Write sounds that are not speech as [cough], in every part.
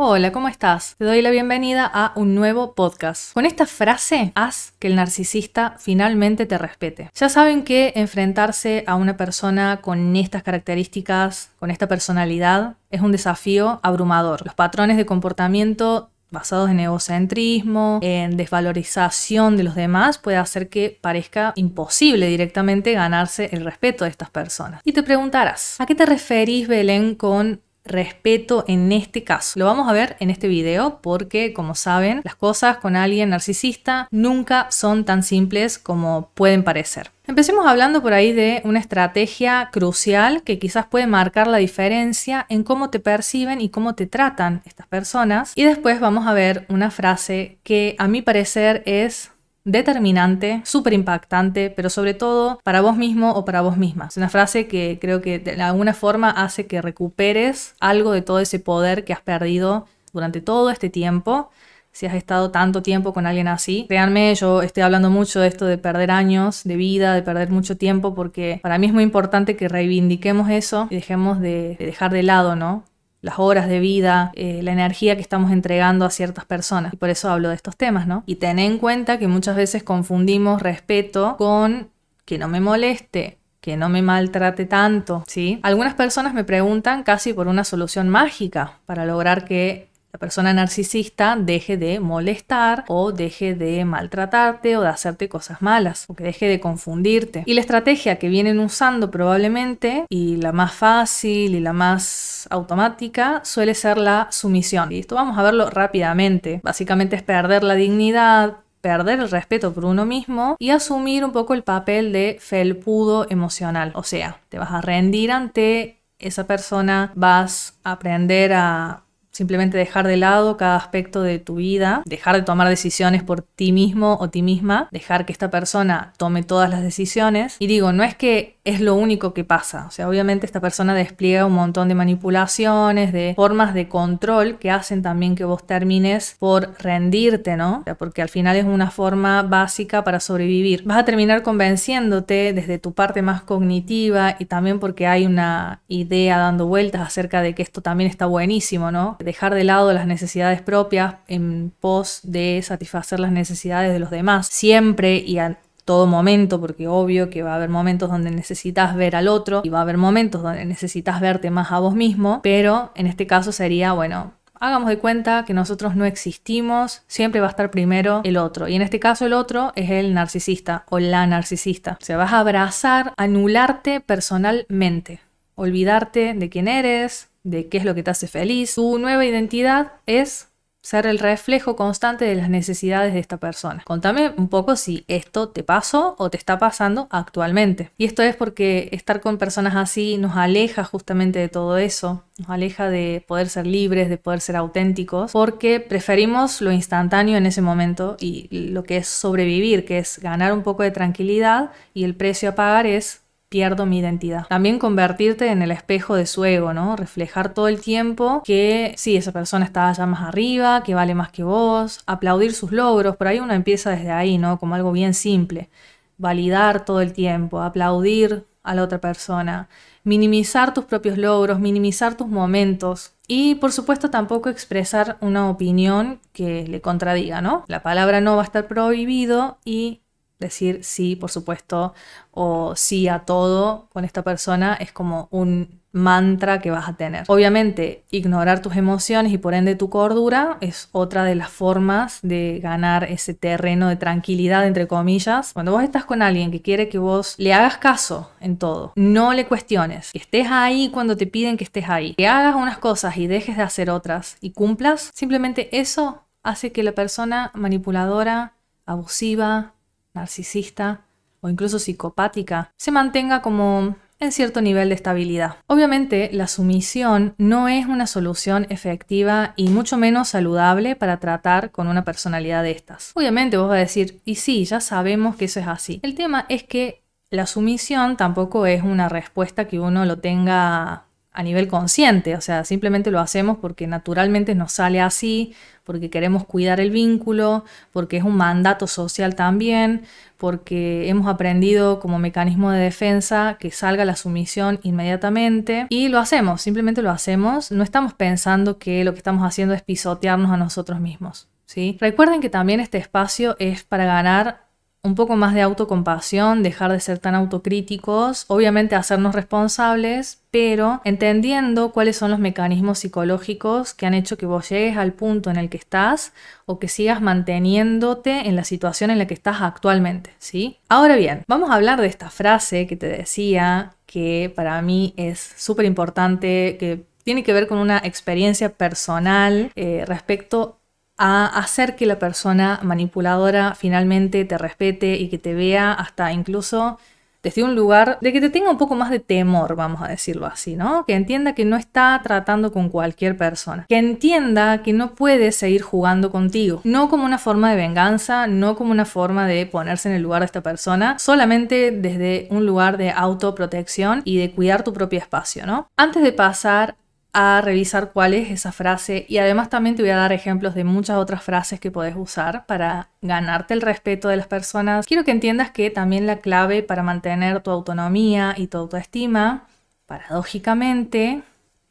Hola, ¿cómo estás? Te doy la bienvenida a un nuevo podcast. Con esta frase, haz que el narcisista finalmente te respete. Ya saben que enfrentarse a una persona con estas características, con esta personalidad, es un desafío abrumador. Los patrones de comportamiento basados en egocentrismo, en desvalorización de los demás, puede hacer que parezca imposible directamente ganarse el respeto de estas personas. Y te preguntarás, ¿a qué te referís, Belén, con respeto en este caso. Lo vamos a ver en este video porque, como saben, las cosas con alguien narcisista nunca son tan simples como pueden parecer. Empecemos hablando por ahí de una estrategia crucial que quizás puede marcar la diferencia en cómo te perciben y cómo te tratan estas personas. Y después vamos a ver una frase que a mi parecer es determinante, súper impactante, pero sobre todo para vos mismo o para vos misma. Es una frase que creo que de alguna forma hace que recuperes algo de todo ese poder que has perdido durante todo este tiempo si has estado tanto tiempo con alguien así. Créanme, yo estoy hablando mucho de esto de perder años de vida, de perder mucho tiempo, porque para mí es muy importante que reivindiquemos eso y dejemos de, de dejar de lado, ¿no? las horas de vida, eh, la energía que estamos entregando a ciertas personas. Y por eso hablo de estos temas, ¿no? Y ten en cuenta que muchas veces confundimos respeto con que no me moleste, que no me maltrate tanto, ¿sí? Algunas personas me preguntan casi por una solución mágica para lograr que la persona narcisista deje de molestar o deje de maltratarte o de hacerte cosas malas o que deje de confundirte. Y la estrategia que vienen usando probablemente y la más fácil y la más automática suele ser la sumisión. Y esto vamos a verlo rápidamente. Básicamente es perder la dignidad, perder el respeto por uno mismo y asumir un poco el papel de felpudo emocional. O sea, te vas a rendir ante esa persona, vas a aprender a Simplemente dejar de lado cada aspecto de tu vida, dejar de tomar decisiones por ti mismo o ti misma, dejar que esta persona tome todas las decisiones. Y digo, no es que es lo único que pasa. O sea, obviamente esta persona despliega un montón de manipulaciones, de formas de control que hacen también que vos termines por rendirte, ¿no? O sea, porque al final es una forma básica para sobrevivir. Vas a terminar convenciéndote desde tu parte más cognitiva y también porque hay una idea dando vueltas acerca de que esto también está buenísimo, ¿no? Dejar de lado las necesidades propias en pos de satisfacer las necesidades de los demás. Siempre y todo momento, porque obvio que va a haber momentos donde necesitas ver al otro y va a haber momentos donde necesitas verte más a vos mismo, pero en este caso sería, bueno, hagamos de cuenta que nosotros no existimos, siempre va a estar primero el otro. Y en este caso el otro es el narcisista o la narcisista. O vas a abrazar, anularte personalmente, olvidarte de quién eres, de qué es lo que te hace feliz. Tu nueva identidad es ser el reflejo constante de las necesidades de esta persona. Contame un poco si esto te pasó o te está pasando actualmente. Y esto es porque estar con personas así nos aleja justamente de todo eso, nos aleja de poder ser libres, de poder ser auténticos, porque preferimos lo instantáneo en ese momento y lo que es sobrevivir, que es ganar un poco de tranquilidad y el precio a pagar es pierdo mi identidad. También convertirte en el espejo de su ego, ¿no? Reflejar todo el tiempo que sí, esa persona está allá más arriba, que vale más que vos, aplaudir sus logros, por ahí uno empieza desde ahí, ¿no? Como algo bien simple. Validar todo el tiempo, aplaudir a la otra persona, minimizar tus propios logros, minimizar tus momentos y por supuesto tampoco expresar una opinión que le contradiga, ¿no? La palabra no va a estar prohibido y decir sí, por supuesto, o sí a todo con esta persona es como un mantra que vas a tener. Obviamente, ignorar tus emociones y por ende tu cordura es otra de las formas de ganar ese terreno de tranquilidad, entre comillas. Cuando vos estás con alguien que quiere que vos le hagas caso en todo, no le cuestiones, que estés ahí cuando te piden que estés ahí, que hagas unas cosas y dejes de hacer otras y cumplas, simplemente eso hace que la persona manipuladora, abusiva, narcisista o incluso psicopática se mantenga como en cierto nivel de estabilidad. Obviamente, la sumisión no es una solución efectiva y mucho menos saludable para tratar con una personalidad de estas. Obviamente vos vas a decir, y sí, ya sabemos que eso es así. El tema es que la sumisión tampoco es una respuesta que uno lo tenga a nivel consciente, o sea, simplemente lo hacemos porque naturalmente nos sale así, porque queremos cuidar el vínculo, porque es un mandato social también, porque hemos aprendido como mecanismo de defensa que salga la sumisión inmediatamente y lo hacemos, simplemente lo hacemos, no estamos pensando que lo que estamos haciendo es pisotearnos a nosotros mismos. ¿Sí? Recuerden que también este espacio es para ganar un poco más de autocompasión, dejar de ser tan autocríticos, obviamente hacernos responsables, pero entendiendo cuáles son los mecanismos psicológicos que han hecho que vos llegues al punto en el que estás o que sigas manteniéndote en la situación en la que estás actualmente, ¿sí? Ahora bien, vamos a hablar de esta frase que te decía que para mí es súper importante, que tiene que ver con una experiencia personal eh, respecto respecto a hacer que la persona manipuladora finalmente te respete y que te vea hasta incluso desde un lugar de que te tenga un poco más de temor, vamos a decirlo así, ¿no? Que entienda que no está tratando con cualquier persona, que entienda que no puede seguir jugando contigo, no como una forma de venganza, no como una forma de ponerse en el lugar de esta persona, solamente desde un lugar de autoprotección y de cuidar tu propio espacio, ¿no? Antes de pasar a revisar cuál es esa frase y además también te voy a dar ejemplos de muchas otras frases que podés usar para ganarte el respeto de las personas. Quiero que entiendas que también la clave para mantener tu autonomía y tu autoestima, paradójicamente,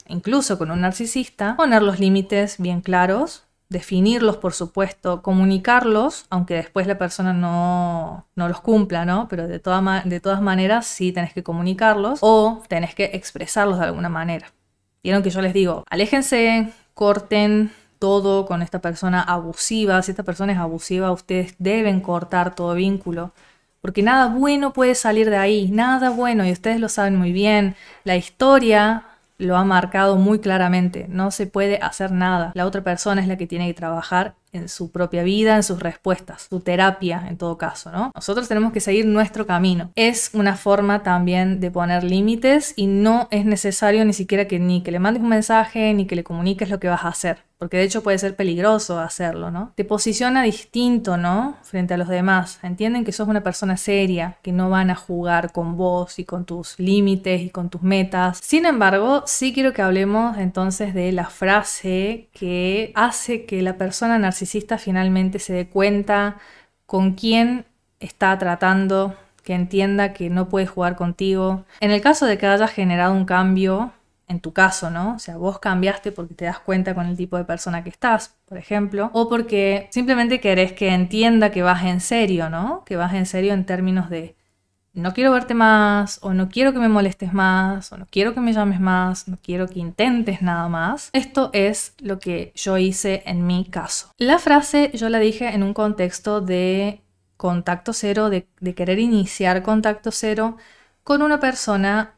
incluso con un narcisista, poner los límites bien claros, definirlos por supuesto, comunicarlos, aunque después la persona no, no los cumpla, ¿no? Pero de, de todas maneras sí tenés que comunicarlos o tenés que expresarlos de alguna manera. Vieron que yo les digo, aléjense, corten todo con esta persona abusiva. Si esta persona es abusiva, ustedes deben cortar todo vínculo. Porque nada bueno puede salir de ahí, nada bueno, y ustedes lo saben muy bien. La historia lo ha marcado muy claramente, no se puede hacer nada. La otra persona es la que tiene que trabajar en su propia vida, en sus respuestas, su terapia en todo caso, ¿no? Nosotros tenemos que seguir nuestro camino. Es una forma también de poner límites y no es necesario ni siquiera que ni que le mandes un mensaje ni que le comuniques lo que vas a hacer porque de hecho puede ser peligroso hacerlo, ¿no? Te posiciona distinto, ¿no? Frente a los demás. Entienden que sos una persona seria, que no van a jugar con vos y con tus límites y con tus metas. Sin embargo, sí quiero que hablemos entonces de la frase que hace que la persona narcisista finalmente se dé cuenta con quién está tratando, que entienda que no puede jugar contigo. En el caso de que hayas generado un cambio, en tu caso, ¿no? O sea, vos cambiaste porque te das cuenta con el tipo de persona que estás, por ejemplo, o porque simplemente querés que entienda que vas en serio, ¿no? Que vas en serio en términos de no quiero verte más, o no quiero que me molestes más, o no quiero que me llames más, no quiero que intentes nada más. Esto es lo que yo hice en mi caso. La frase yo la dije en un contexto de contacto cero, de, querer iniciar contacto cero con una persona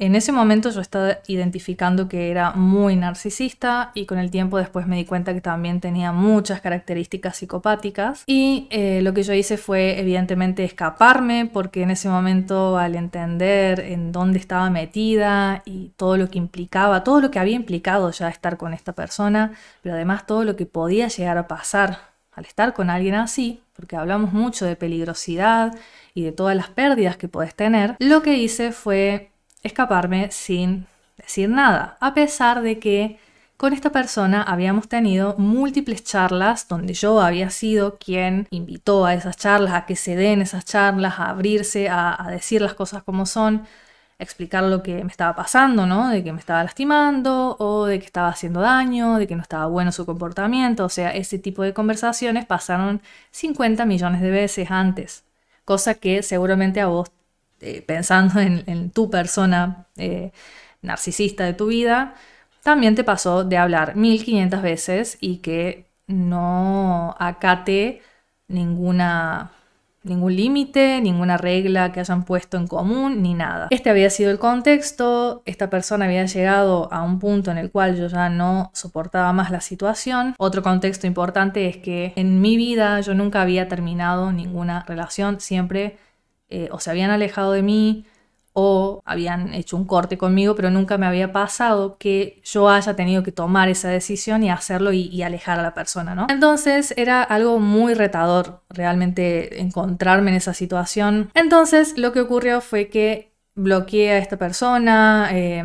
en ese momento yo estaba identificando que era muy narcisista y con el tiempo después me di cuenta que también tenía muchas características psicopáticas y eh, lo que yo hice fue evidentemente escaparme porque en ese momento al entender en dónde estaba metida y todo lo que implicaba, todo lo que había implicado ya estar con esta persona, pero además todo lo que podía llegar a pasar al estar con alguien así, porque hablamos mucho de peligrosidad y de todas las pérdidas que podés tener, lo que hice fue escaparme sin decir nada, a pesar de que con esta persona habíamos tenido múltiples charlas donde yo había sido quien invitó a esas charlas, a que se den esas charlas, a abrirse, a, decir las cosas como son, explicar lo que me estaba pasando, ¿no? De que me estaba lastimando o de que estaba haciendo daño, de que no estaba bueno su comportamiento, o sea, ese tipo de conversaciones pasaron 50 millones de veces antes, cosa que seguramente a vos eh, pensando en, tu persona eh, narcisista de tu vida, también te pasó de hablar 1500 veces y que no acate ninguna ningún límite, ninguna regla que hayan puesto en común, ni nada. Este había sido el contexto, esta persona había llegado a un punto en el cual yo ya no soportaba más la situación. Otro contexto importante es que en mi vida yo nunca había terminado ninguna relación, siempre eh, o se habían alejado de mí o habían hecho un corte conmigo, pero nunca me había pasado que yo haya tenido que tomar esa decisión y hacerlo y, y alejar a la persona, ¿no? Entonces era algo muy retador realmente encontrarme en esa situación. Entonces lo que ocurrió fue que bloqueé a esta persona, eh,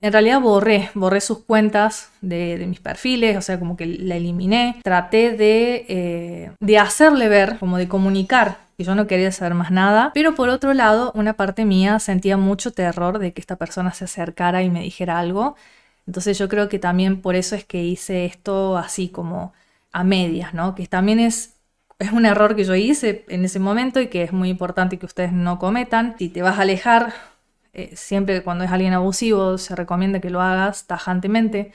en realidad borré, borré sus cuentas de, mis perfiles, o sea, como que la eliminé. Traté eh, de, hacerle ver, como de comunicar que yo no quería saber más nada. Pero por otro lado, una parte mía sentía mucho terror de que esta persona se acercara y me dijera algo. Entonces yo creo que también por eso es que hice esto así como a medias, ¿no? Que también es es un error que yo hice en ese momento y que es muy importante que ustedes no cometan. Si te vas a alejar eh, siempre cuando es alguien abusivo se recomienda que lo hagas tajantemente,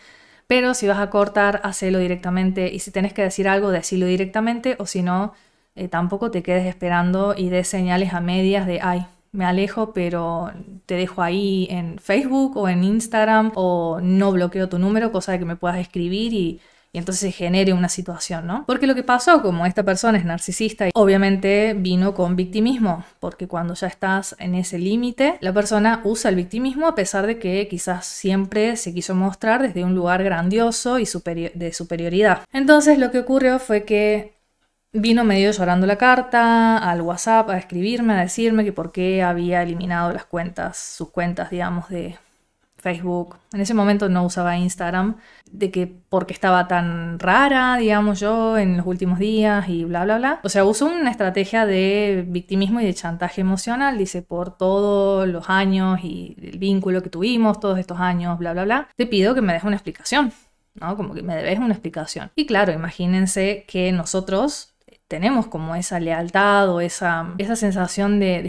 pero si vas a cortar, hacelo directamente y si tenés que decir algo, decilo directamente o si no, eh, tampoco te quedes esperando y des señales a medias de, ay, me alejo, pero te dejo ahí en Facebook o en Instagram o no bloqueo tu número, cosa de que me puedas escribir y y entonces se genere una situación, ¿no? Porque lo que pasó, como esta persona es narcisista, y obviamente vino con victimismo, porque cuando ya estás en ese límite, la persona usa el victimismo a pesar de que quizás siempre se quiso mostrar desde un lugar grandioso y de superioridad. Entonces lo que ocurrió fue que vino medio llorando la carta al WhatsApp a escribirme, a decirme que por qué había eliminado las cuentas, sus cuentas, digamos, de Facebook, en ese momento no usaba Instagram, de que porque estaba tan rara, digamos yo, en los últimos días y bla, bla, bla. O sea, usó una estrategia de victimismo y de chantaje emocional, dice, por todos los años y el vínculo que tuvimos todos estos años, bla, bla, bla. Te pido que me des una explicación, ¿no? Como que me debes una explicación. Y claro, imagínense que nosotros tenemos como esa lealtad o esa, esa sensación de,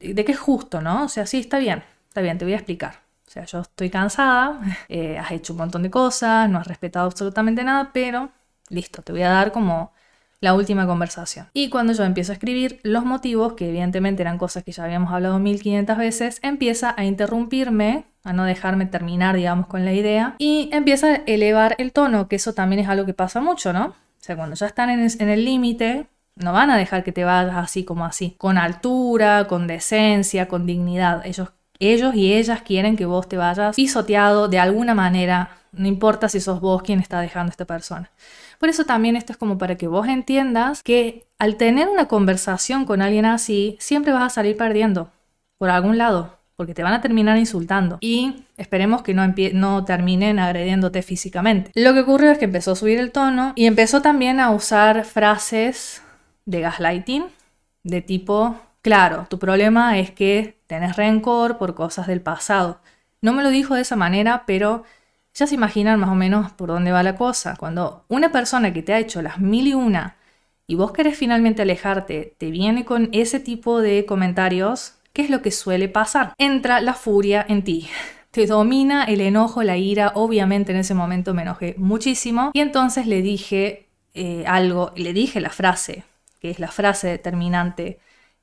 de que es justo, ¿no? O sea, sí, está bien, está bien, te voy a explicar o sea, yo estoy cansada, [laughs] eh, has hecho un montón de cosas, no has respetado absolutamente nada, pero listo, te voy a dar como la última conversación. Y cuando yo empiezo a escribir los motivos, que evidentemente eran cosas que ya habíamos hablado 1500 veces, empieza a interrumpirme, a no dejarme terminar, digamos, con la idea, y empieza a elevar el tono, que eso también es algo que pasa mucho, ¿no? O sea, cuando ya están en el límite, no van a dejar que te vayas así como así, con altura, con decencia, con dignidad. Ellos ellos y ellas quieren que vos te vayas pisoteado de alguna manera, no importa si sos vos quien está dejando a esta persona. Por eso también esto es como para que vos entiendas que al tener una conversación con alguien así, siempre vas a salir perdiendo, por algún lado, porque te van a terminar insultando. Y esperemos que no, no terminen agrediéndote físicamente. Lo que ocurrió es que empezó a subir el tono y empezó también a usar frases de gaslighting, de tipo, claro, tu problema es que tenés rencor por cosas del pasado. No me lo dijo de esa manera, pero ya se imaginan más o menos por dónde va la cosa. Cuando una persona que te ha hecho las mil y una y vos querés finalmente alejarte, te viene con ese tipo de comentarios, ¿qué es lo que suele pasar? Entra la furia en ti. [laughs] Te domina el enojo, la ira, obviamente en ese momento me enojé muchísimo y entonces le dije eh, algo, le dije la frase, que es la frase determinante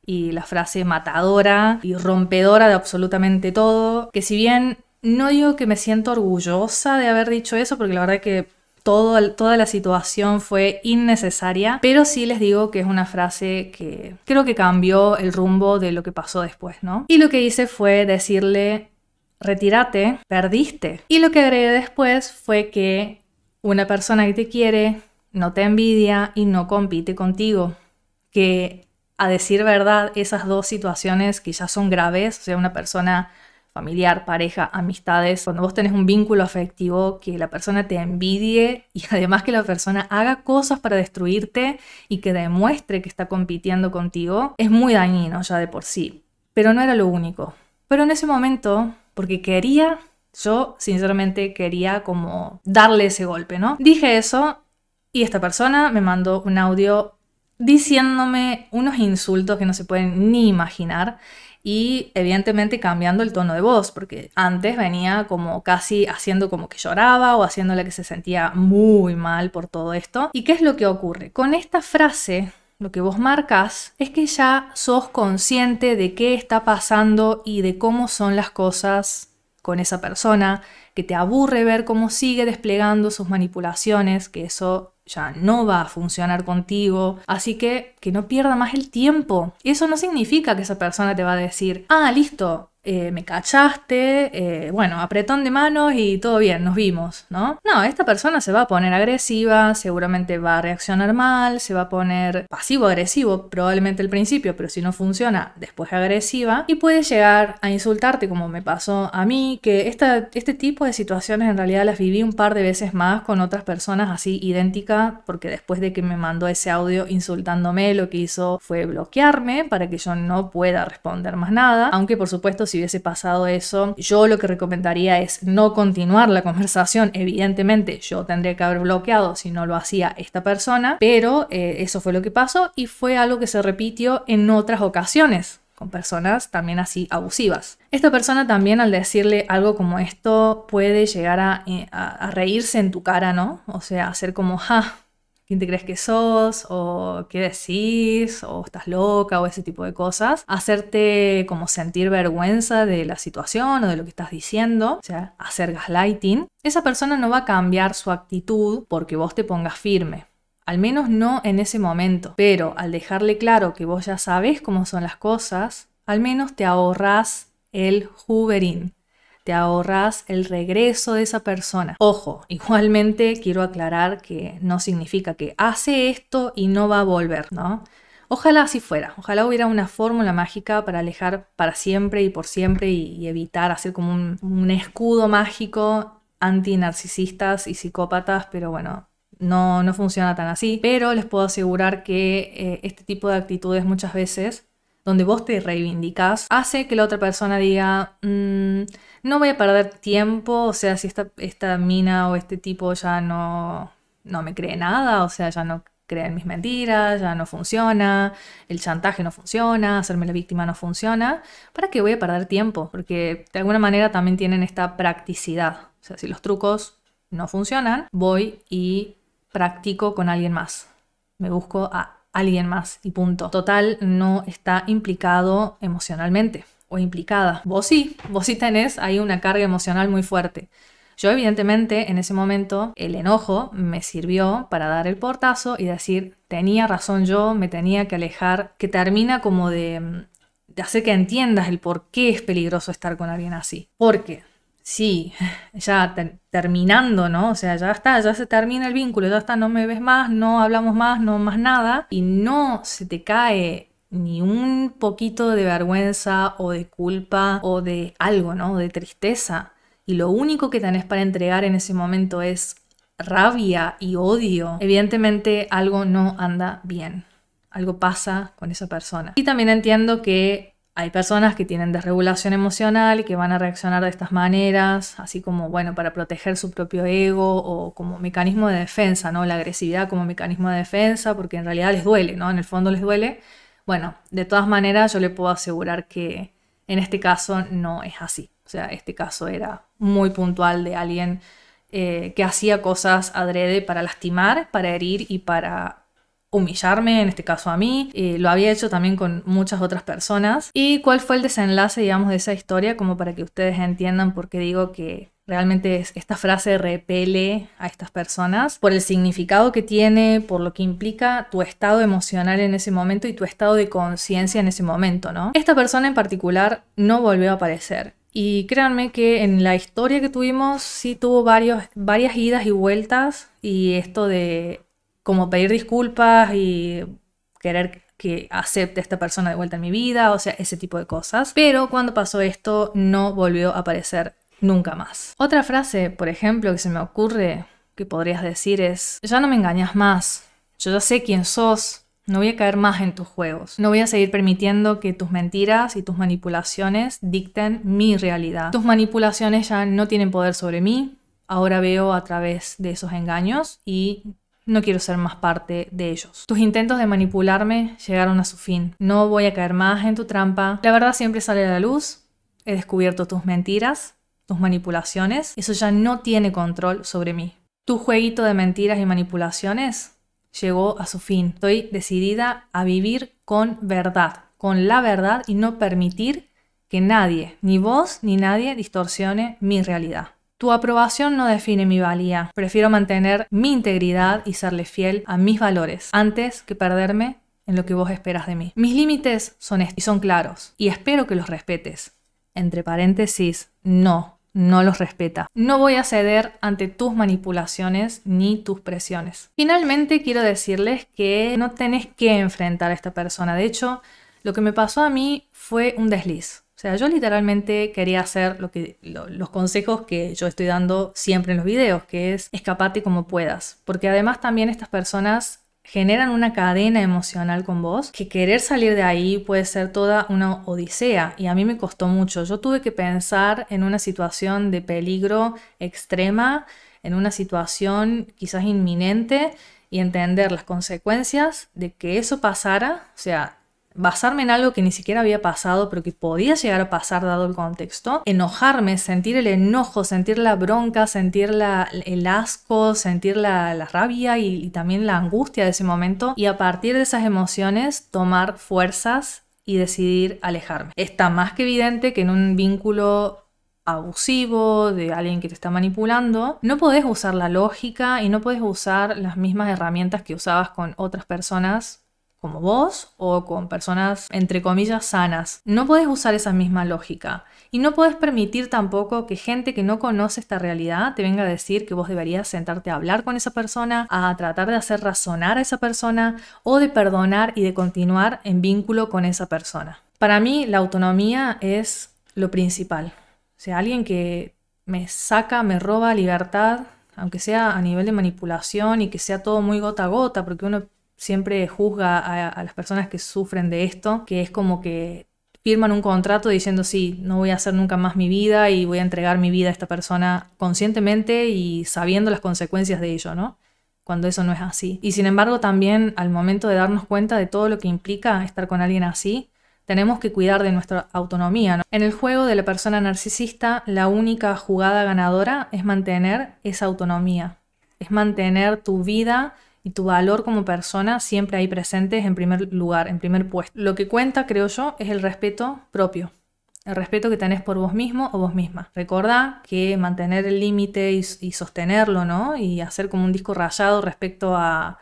y la frase matadora y rompedora de absolutamente todo, que si bien no digo que me siento orgullosa de haber dicho eso, porque la verdad que toda la situación fue innecesaria, pero sí les digo que es una frase que creo que cambió el rumbo de lo que pasó después, ¿no? Y lo que hice fue decirle, retírate, perdiste. Y lo que agregué después fue que una persona que te quiere no te envidia y no compite contigo, que a decir verdad, esas dos situaciones que ya son graves, o sea, una persona familiar, pareja, amistades, cuando vos tenés un vínculo afectivo, que la persona te envidie y [laughs] además que la persona haga cosas para destruirte y que demuestre que está compitiendo contigo, es muy dañino ya de por sí. Pero no era lo único. Pero en ese momento, porque quería, yo sinceramente quería como darle ese golpe, ¿no? Dije eso y esta persona me mandó un audio diciéndome unos insultos que no se pueden ni imaginar y evidentemente cambiando el tono de voz, porque antes venía como casi haciendo como que lloraba o haciéndole que se sentía muy mal por todo esto. ¿Y qué es lo que ocurre? Con esta frase lo que vos marcas es que ya sos consciente de qué está pasando y de cómo son las cosas con esa persona, que te aburre ver cómo sigue desplegando sus manipulaciones, que eso ya no va a funcionar contigo, así que que no pierda más el tiempo. Eso no significa que esa persona te va a decir, ah, listo, eh, me cachaste, eh, bueno, apretón de manos y todo bien, nos vimos, ¿no? No, esta persona se va a poner agresiva, seguramente va a reaccionar mal, se va a poner pasivo-agresivo, probablemente al principio, pero si no funciona, después agresiva, y puede llegar a insultarte como me pasó a mí, que este tipo de situaciones en realidad las viví un par de veces más con otras personas así idénticas, porque después de que me mandó ese audio insultándome, lo que hizo fue bloquearme para que yo no pueda responder más nada, aunque por supuesto si hubiese pasado eso, yo lo que recomendaría es no continuar la conversación. Evidentemente, yo tendría que haber bloqueado si no lo hacía esta persona, pero eh, eso fue lo que pasó y fue algo que se repitió en otras ocasiones con personas también así abusivas. Esta persona también al decirle algo como esto puede llegar a, eh, a reírse en tu cara, ¿no? O sea, hacer como, ja, quién te crees que sos o qué decís o estás loca o ese tipo de cosas. Hacerte como sentir vergüenza de la situación o de lo que estás diciendo, o sea, hacer gaslighting. Esa persona no va a cambiar su actitud porque vos te pongas firme. Al menos no en ese momento, pero al dejarle claro que vos ya sabes cómo son las cosas, al menos te ahorras el hoovering te ahorras el regreso de esa persona. Ojo, igualmente quiero aclarar que no significa que hace esto y no va a volver, ¿no? Ojalá así fuera, ojalá hubiera una fórmula mágica para alejar para siempre y por siempre y, evitar hacer como un, escudo mágico anti-narcisistas y psicópatas, pero bueno, no, no funciona tan así. Pero les puedo asegurar que eh, este tipo de actitudes muchas veces donde vos te reivindicás, hace que la otra persona diga, mm, no voy a perder tiempo, o sea, si esta, esta mina o este tipo ya no, no me cree nada, o sea, ya no en mis mentiras, ya no funciona, el chantaje no funciona, hacerme la víctima no funciona, ¿para qué voy a perder tiempo? Porque de alguna manera también tienen esta practicidad. O sea, si los trucos no funcionan, voy y practico con alguien más. Me busco a alguien más y punto. Total, no está implicado emocionalmente o implicada. Vos sí, vos sí tenés ahí una carga emocional muy fuerte. Yo evidentemente en ese momento el enojo me sirvió para dar el portazo y decir, tenía razón yo, me tenía que alejar, que termina como de, mm, de hacer que entiendas el por qué es peligroso estar con alguien así. Porque sí, [laughs] ya terminando, ¿no? O sea, ya está, ya se termina el vínculo, ya está, no me ves más, no hablamos más, no más nada, y no se te cae ni un poquito de vergüenza o de culpa o de algo, ¿no? De tristeza. Y lo único que tenés para entregar en ese momento es rabia y odio. Evidentemente algo no anda bien. Algo pasa con esa persona. Y también entiendo que hay personas que tienen desregulación emocional y que van a reaccionar de estas maneras, así como, bueno, para proteger su propio ego o como mecanismo de defensa, ¿no? La agresividad como mecanismo de defensa, porque en realidad les duele, ¿no? En el fondo les duele. Bueno, de todas maneras yo le puedo asegurar que en este caso no es así. O sea, este caso era muy puntual de alguien eh, que hacía cosas adrede para lastimar, para herir y para humillarme, en este caso a mí, y lo había hecho también con muchas otras personas. ¿Y cuál fue el desenlace, digamos, de esa historia? Como para que ustedes entiendan por qué digo que realmente esta frase repele a estas personas por el significado que tiene, por lo que implica tu estado emocional en ese momento y tu estado de conciencia en ese momento, ¿no? Esta persona en particular no volvió a aparecer. Y créanme que en la historia que tuvimos sí tuvo varios, varias idas y vueltas y esto de como pedir disculpas y querer que acepte a esta persona de vuelta en mi vida, o sea, ese tipo de cosas. Pero cuando pasó esto, no volvió a aparecer nunca más. Otra frase, por ejemplo, que se me ocurre que podrías decir es, ya no me engañas más, yo ya sé quién sos, no voy a caer más en tus juegos. No voy a seguir permitiendo que tus mentiras y tus manipulaciones dicten mi realidad. Tus manipulaciones ya no tienen poder sobre mí. Ahora veo a través de esos engaños y no quiero ser más parte de ellos. Tus intentos de manipularme llegaron a su fin. No voy a caer más en tu trampa. La verdad siempre sale a la luz. He descubierto tus mentiras, tus manipulaciones. Eso ya no tiene control sobre mí. Tu jueguito de mentiras y manipulaciones llegó a su fin. Estoy decidida a vivir con verdad, con la verdad y no permitir que nadie, ni vos ni nadie, distorsione mi realidad. Tu aprobación no define mi valía. Prefiero mantener mi integridad y serle fiel a mis valores antes que perderme en lo que vos esperas de mí. Mis límites son y son claros y espero que los respetes. Entre paréntesis, no, no los respeta. No voy a ceder ante tus manipulaciones ni tus presiones. Finalmente quiero decirles que no tenés que enfrentar a esta persona. De hecho, lo que me pasó a mí fue un desliz. O sea, yo literalmente quería hacer lo que, los consejos que yo estoy dando siempre en los videos, que es escaparte como puedas. Porque además también estas personas generan una cadena emocional con vos, que querer salir de ahí puede ser toda una odisea y a mí me costó mucho. Yo tuve que pensar en una situación de peligro extrema, en una situación quizás inminente y entender las consecuencias de que eso pasara, o sea, basarme en algo que ni siquiera había pasado, pero que podía llegar a pasar dado el contexto, enojarme, sentir el enojo, sentir la bronca, sentir el asco, sentir la, rabia y, también la angustia de ese momento, y a partir de esas emociones tomar fuerzas y decidir alejarme. Está más que evidente que en un vínculo abusivo, de alguien que te está manipulando, no podés usar la lógica y no podés usar las mismas herramientas que usabas con otras personas como vos o con personas entre comillas sanas. No podés usar esa misma lógica y no podés permitir tampoco que gente que no conoce esta realidad te venga a decir que vos deberías sentarte a hablar con esa persona, a tratar de hacer razonar a esa persona o de perdonar y de continuar en vínculo con esa persona. Para mí la autonomía es lo principal. O sea, alguien que me saca, me roba libertad, aunque sea a nivel de manipulación y que sea todo muy gota a gota, porque uno siempre juzga a, las personas que sufren de esto, que es como que firman un contrato diciendo, sí, no voy a hacer nunca más mi vida y voy a entregar mi vida a esta persona conscientemente y sabiendo las consecuencias de ello, ¿no? Cuando eso no es así. Y sin embargo, también al momento de darnos cuenta de todo lo que implica estar con alguien así, tenemos que cuidar de nuestra autonomía. ¿no? En el juego de la persona narcisista, la única jugada ganadora es mantener esa autonomía, es mantener tu vida y tu valor como persona siempre ahí presentes en primer lugar, en primer puesto. Lo que cuenta, creo yo, es el respeto propio. El respeto que tenés por vos mismo o vos misma. Recordá que mantener el límite y, sostenerlo, ¿no? Y hacer como un disco rayado respecto a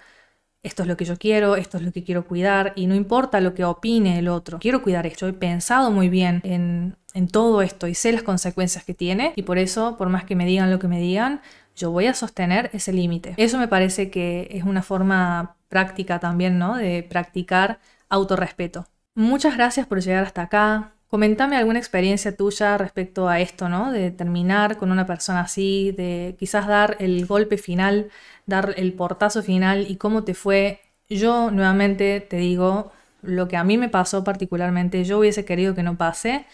esto es lo que yo quiero, esto es lo que quiero cuidar, y no importa lo que opine el otro, quiero cuidar esto. He pensado muy bien en, en, todo esto y sé las consecuencias que tiene, y por eso, por más que me digan lo que me digan, yo voy a sostener ese límite. Eso me parece que es una forma práctica también, ¿no? De practicar autorrespeto. Muchas gracias por llegar hasta acá. Comentame alguna experiencia tuya respecto a esto, ¿no? De terminar con una persona así, de quizás dar el golpe final, dar el portazo final y cómo te fue. Yo nuevamente te digo lo que a mí me pasó particularmente, yo hubiese querido que no pase,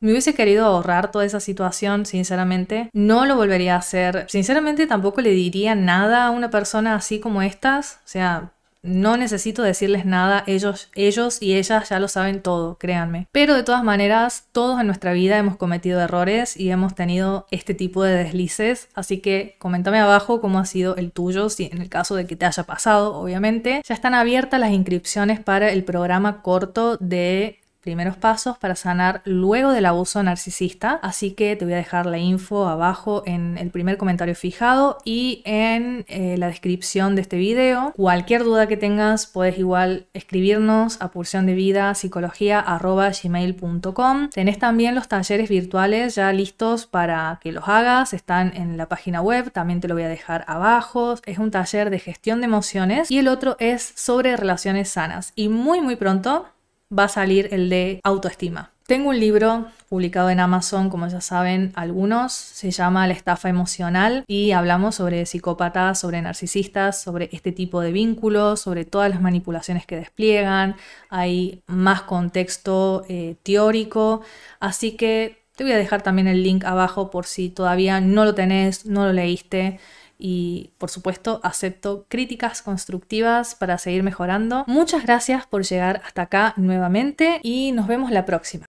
me hubiese querido ahorrar toda esa situación, sinceramente. No lo volvería a hacer. Sinceramente tampoco le diría nada a una persona así como estas. O sea, no necesito decirles nada. Ellos, ellos y ellas ya lo saben todo, créanme. Pero de todas maneras, todos en nuestra vida hemos cometido errores y hemos tenido este tipo de deslices. Así que comentame abajo cómo ha sido el tuyo, si en el caso de que te haya pasado, obviamente. Ya están abiertas las inscripciones para el programa corto de primeros pasos para sanar luego del abuso narcisista, así que te voy a dejar la info abajo en el primer comentario fijado y en eh, la descripción de este video. Cualquier duda que tengas puedes igual escribirnos a pulsión de vida psicología.gmail.com. Tenés también los talleres virtuales ya listos para que los hagas, están en la página web, también te lo voy a dejar abajo. Es un taller de gestión de emociones y el otro es sobre relaciones sanas. Y muy muy pronto va a salir el de autoestima. Tengo un libro publicado en Amazon, como ya saben algunos, se llama La estafa emocional y hablamos sobre psicópatas, sobre narcisistas, sobre este tipo de vínculos, sobre todas las manipulaciones que despliegan, hay más contexto eh, teórico, así que te voy a dejar también el link abajo por si todavía no lo tenés, no lo leíste y por supuesto acepto críticas constructivas para seguir mejorando. Muchas gracias por llegar hasta acá nuevamente y nos vemos la próxima.